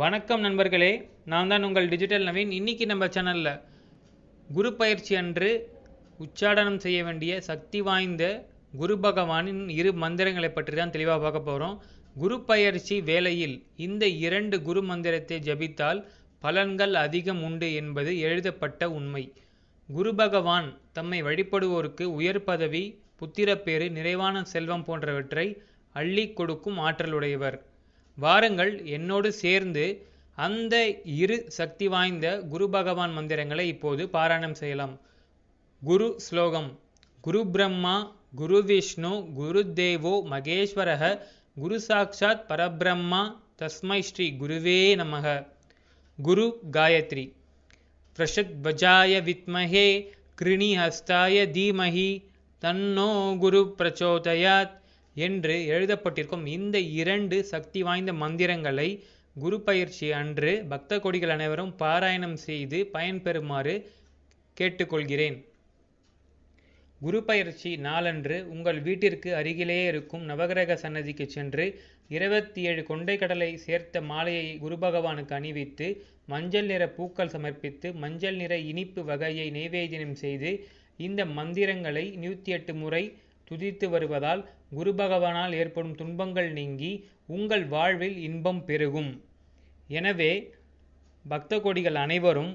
வணக்கம் நண்பர்களே நான் தான் உங்கள் டிஜிட்டல் நவீன் இன்னைக்கு நம்ம சேனலில் குரு பயிற்சி அன்று உச்சாடனம் செய்ய வேண்டிய சக்தி வாய்ந்த குரு பகவானின் இரு மந்திரங்களை பற்றி தான் தெளிவாக பார்க்க போகிறோம் குரு பயிற்சி வேளையில் இந்த இரண்டு குரு மந்திரத்தை ஜபித்தால் பலன்கள் அதிகம் உண்டு என்பது எழுதப்பட்ட உண்மை குரு பகவான் தம்மை வழிபடுவோருக்கு உயர் பதவி புத்திரப்பேறு நிறைவான செல்வம் போன்றவற்றை அள்ளி கொடுக்கும் ஆற்றலுடையவர் வாருங்கள் என்னோடு சேர்ந்து அந்த இரு சக்தி வாய்ந்த குரு பகவான் மந்திரங்களை இப்போது பாராயணம் செய்யலாம் குரு ஸ்லோகம் குரு பிரம்மா குரு விஷ்ணு குரு தேவோ மகேஸ்வரக குரு சாட்சாத் பரபிரம்மா தஸ்மை ஸ்ரீ குருவே நமக குரு காயத்ரி பிரஷத்வஜாய வித்மஹே கிருணிஹஸ்தாய தீமஹி தன்னோ குரு பிரச்சோதயாத் என்று எழுதப்பட்டிருக்கும் இந்த இரண்டு சக்தி வாய்ந்த மந்திரங்களை குரு பயிற்சி அன்று பக்த கொடிகள் அனைவரும் பாராயணம் செய்து பயன்பெறுமாறு கேட்டுக்கொள்கிறேன் குரு பயிற்சி நாளன்று உங்கள் வீட்டிற்கு அருகிலேயே இருக்கும் நவகிரக சன்னதிக்கு சென்று இருபத்தி ஏழு கடலை சேர்த்த மாலையை குரு பகவானுக்கு அணிவித்து மஞ்சள் நிற பூக்கள் சமர்ப்பித்து மஞ்சள் நிற இனிப்பு வகையை நைவேத்தியம் செய்து இந்த மந்திரங்களை நூற்றி எட்டு முறை துதித்து வருவதால் குரு பகவானால் ஏற்படும் துன்பங்கள் நீங்கி உங்கள் வாழ்வில் இன்பம் பெருகும் எனவே பக்த கொடிகள் அனைவரும்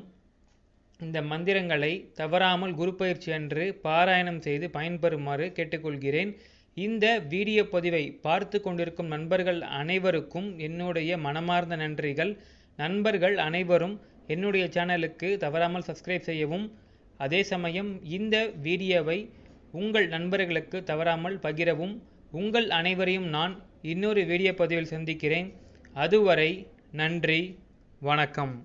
இந்த மந்திரங்களை தவறாமல் குரு பயிற்சி அன்று பாராயணம் செய்து பயன்பெறுமாறு கேட்டுக்கொள்கிறேன் இந்த வீடியோ பதிவை பார்த்து கொண்டிருக்கும் நண்பர்கள் அனைவருக்கும் என்னுடைய மனமார்ந்த நன்றிகள் நண்பர்கள் அனைவரும் என்னுடைய சேனலுக்கு தவறாமல் சப்ஸ்கிரைப் செய்யவும் அதே சமயம் இந்த வீடியோவை உங்கள் நண்பர்களுக்கு தவறாமல் பகிரவும் உங்கள் அனைவரையும் நான் இன்னொரு வீடியோ பதிவில் சந்திக்கிறேன் அதுவரை நன்றி வணக்கம்